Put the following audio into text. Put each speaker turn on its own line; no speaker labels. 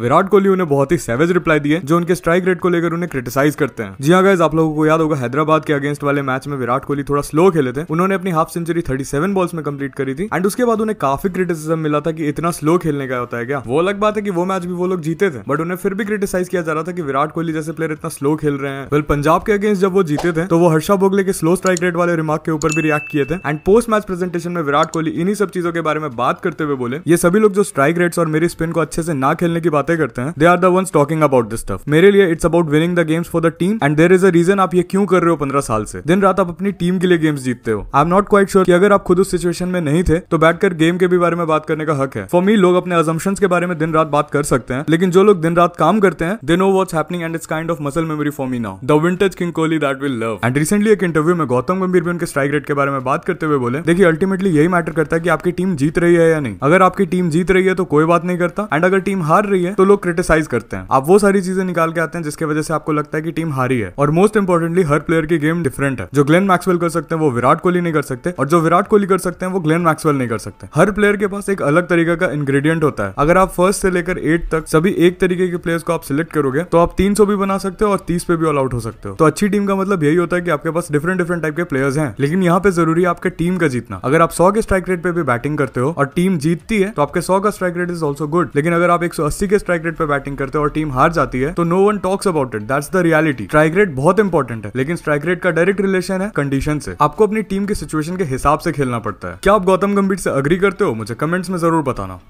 विराट कोहली उन्हें बहुत ही savage reply दिए जो उनके स्ट्राइक रेट को लेकर उन्हें क्रिटिसाइज करते हैं जी हाँ गाइज आप लोगों को याद होगा हैदराबाद के अगेंस्ट वाले मैच में विराट कोहली थोड़ा स्लो खेले थे उन्होंने अपनी हाफ सेंचुरी सेवन बॉल्स में कंप्लीट करी थी एंड उसके बाद उन्हें काफी क्रिटिसिजम मिला था कि इतना स्लो खेलने का होता है क्या वो अलग बात है कि वो मैच भी वो लोग जीते थे बट उन्हें फिर भी क्रिटिसाइज किया जा रहा था कि विराट कोहली जैसे प्लेयर इतना स्लो खेल रहे हैं वेल पंजाब के अगेंस्ट जब वो जीते थे तो वो हर्षा बोगले के स्लो स्ट्राइक रेट वाले रिमार्क के ऊपर भी रिएक्ट किए थे एंड पोस्ट मैच प्रेजेंटेशन में विराट कोहली इन्हीं सब चीजों के बारे में बात करते हुए बोले ये सभी लोग जो स्ट्राइक रेट्स और मेरी स्पिन को अच्छे से ना खेलने की बात बातें करते हैं they are the ones talking about this stuff मेरे लिए it's about winning the games for the team and there is a reason आप ये क्यों कर रहे हो पंद्रह साल से दिन रात आप अपनी टीम के लिए गेम्स जीतते हो I am not quite sure कि अगर आप खुद उस सिचुएशन में नहीं थे तो बैठकर गेम के भी बारे में बात करने का हक है फॉर मी लोग अपने अजम्पन के बारे में दिन रात बात कर सकते हैं लेकिन जो लोग दिन रात काम करते हैं they know what's happening and it's kind of muscle memory for me now the vintage king Kohli that will love and recently एक इंटरव्यू में गौतम गंभीर भी उनके स्ट्राइक रेट के बारे में बात करते हुए बोले देखिए अल्टीमेटली यही मैटर करता है कि आपकी टीम जीत रही है या नहीं अगर आपकी टीम जीत रही है तो कोई बात नहीं करता एंड अगर टीम हार रही है तो लोग क्रिटिसाइज करते हैं आप वो सारी चीजें निकाल के आते हैं जिसके वजह से आपको लगता है कि टीम हारी है और मोस्ट इंपॉर्टेंटली हर प्लेयर की गेम डिफरेंट है जो ग्लेन मैक्सवेल कर सकते हैं वो विराट कोहली नहीं कर सकते और जो विराट कोहली कर सकते हैं वो ग्लेन मैक्सवेल नहीं कर सकते हर प्लेयर के पास एक अलग तरीके का इंग्रेडिएंट होता है अगर आप फर्स्ट से लेकर एट तक सभी एक तरीके के प्लेयर्स को आप सिलेक्ट करोगे तो आप तीन भी बना सकते हो और तीस पे भी ऑल आउट हो सकते हो तो अच्छी टीम का मतलब यही होता है कि आपके पास डिफरेंट डिफरेंट टाइप के प्लेयर्स हैं लेकिन यहाँ पे जरूरी है आपके टीम का जीतना अगर आप सौ के स्ट्राइक रेट पे भी बैटिंग करते हो और टीम जीतती है तो आपके सौ का strike rate is also good लेकिन अगर आप एक के के स्ट्राइक रेट पर बैटिंग करते हैं और टीम हार जाती है तो no one talks about it that's the reality strike rate बहुत इंपॉर्टेंट है लेकिन स्ट्राइक रेट का डायरेक्ट रिलेशन है कंडीशन से आपको अपनी टीम के सिचुएशन के हिसाब से खेलना पड़ता है क्या आप गौतम गंभीर से अग्री करते हो मुझे कमेंट्स में जरूर बताना